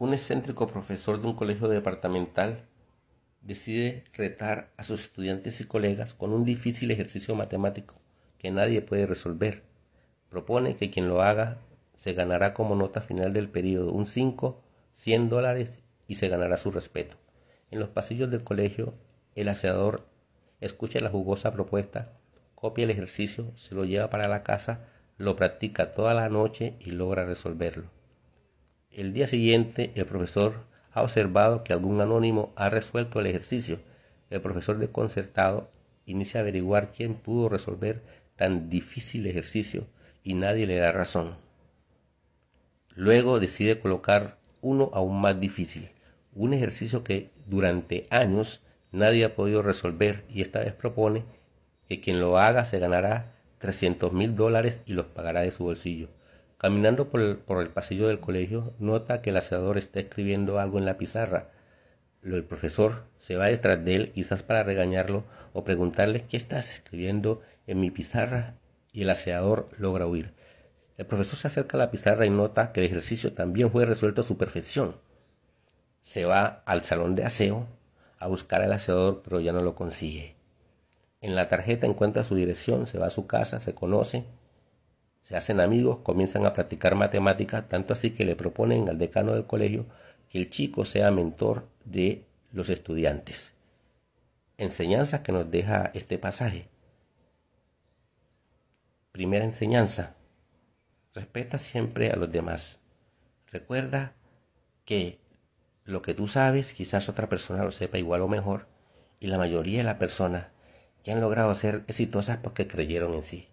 un excéntrico profesor de un colegio departamental decide retar a sus estudiantes y colegas con un difícil ejercicio matemático que nadie puede resolver. Propone que quien lo haga se ganará como nota final del periodo un 5, 100 dólares y se ganará su respeto. En los pasillos del colegio, el aseador escucha la jugosa propuesta, copia el ejercicio, se lo lleva para la casa, lo practica toda la noche y logra resolverlo. El día siguiente, el profesor ha observado que algún anónimo ha resuelto el ejercicio. El profesor desconcertado inicia a averiguar quién pudo resolver tan difícil ejercicio y nadie le da razón. Luego decide colocar uno aún más difícil, un ejercicio que durante años nadie ha podido resolver y esta vez propone que quien lo haga se ganará 300 mil dólares y los pagará de su bolsillo. Caminando por el, pasillo del colegio, nota que el aseador está escribiendo algo en la pizarra. El profesor se va detrás de él, quizás para regañarlo o preguntarle qué estás escribiendo en mi pizarra, y el aseador logra huir. El profesor se acerca a la pizarra y nota que el ejercicio también fue resuelto a su perfección. Se va al salón de aseo a buscar al aseador, pero ya no lo consigue. En la tarjeta encuentra su dirección, se va a su casa, se conoce se hacen amigos, comienzan a practicar matemáticas, tanto así que le proponen al decano del colegio que el chico sea mentor de los estudiantes. Enseñanzas que nos deja este pasaje. Primera enseñanza. Respeta siempre a los demás. Recuerda que lo que tú sabes, quizás otra persona lo sepa igual o mejor, y la mayoría de las personas ya han logrado ser exitosas porque creyeron en sí.